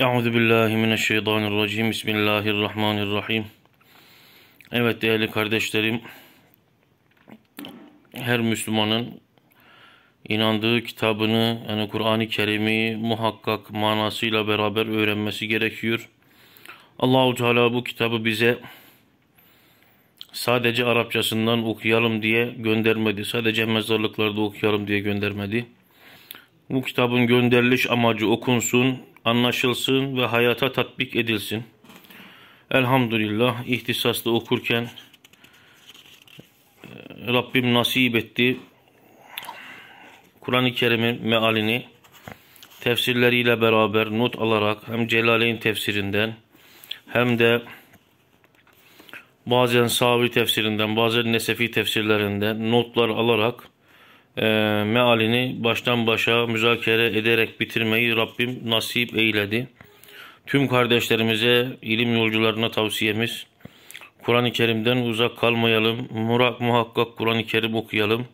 Euzu billahi mineşşeytanirracim. Bismillahirrahmanirrahim. Evet değerli kardeşlerim, her Müslümanın inandığı kitabını yani Kur'an-ı Kerim'i muhakkak manasıyla beraber öğrenmesi gerekiyor. Allahu Teala bu kitabı bize sadece Arapçasından okuyalım diye göndermedi. Sadece mezarlıklarda okuyalım diye göndermedi. Bu kitabın gönderiliş amacı okunsun, anlaşılsın ve hayata tatbik edilsin. Elhamdülillah ihtisaslı okurken e, Rabbim nasip etti. Kur'an-ı Kerim'in mealini tefsirleriyle beraber not alarak hem Celaleyn tefsirinden hem de bazen Sabi tefsirinden, bazen Nesefi tefsirlerinden notlar alarak e, mealini baştan başa müzakere ederek bitirmeyi Rabbim nasip eyledi. Tüm kardeşlerimize, ilim yolcularına tavsiyemiz, Kur'an-ı Kerim'den uzak kalmayalım, murak muhakkak Kur'an-ı Kerim okuyalım,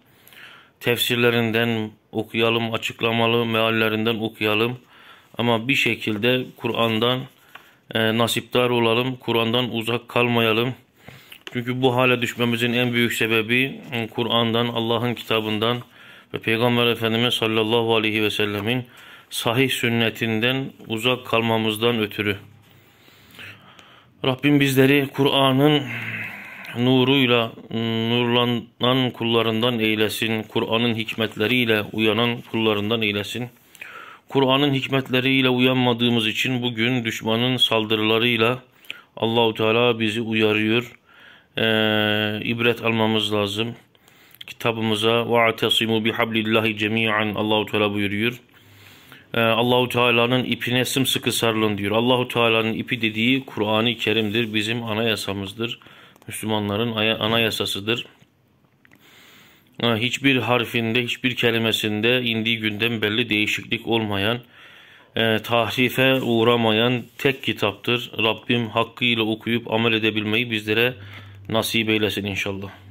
tefsirlerinden okuyalım, açıklamalı meallerinden okuyalım. Ama bir şekilde Kur'an'dan e, nasipdar olalım, Kur'an'dan uzak kalmayalım. Çünkü bu hale düşmemizin en büyük sebebi Kur'an'dan, Allah'ın kitabından, ve Peygamber Efendimiz sallallahu aleyhi ve sellemin sahih sünnetinden uzak kalmamızdan ötürü. Rabbim bizleri Kur'an'ın nuruyla nurlanan kullarından eylesin. Kur'an'ın hikmetleriyle uyanan kullarından eylesin. Kur'an'ın hikmetleriyle uyanmadığımız için bugün düşmanın saldırılarıyla Allahu Teala bizi uyarıyor. Ee, ibret almamız lazım kitabımıza ve atasimu bihablillahi cemiyen Allahu Teala buyuruyor. Ee, Allahu Teala'nın ipine sımsıkı sarılın diyor. Allahu Teala'nın ipi dediği Kur'an-ı Kerim'dir. Bizim anayasamızdır. Müslümanların anayasasıdır. Ha, ee, hiçbir harfinde, hiçbir kelimesinde indiği günden belli değişiklik olmayan, e, tahrife uğramayan tek kitaptır. Rabbim hakkıyla okuyup amel edebilmeyi bizlere nasip eylesin inşallah.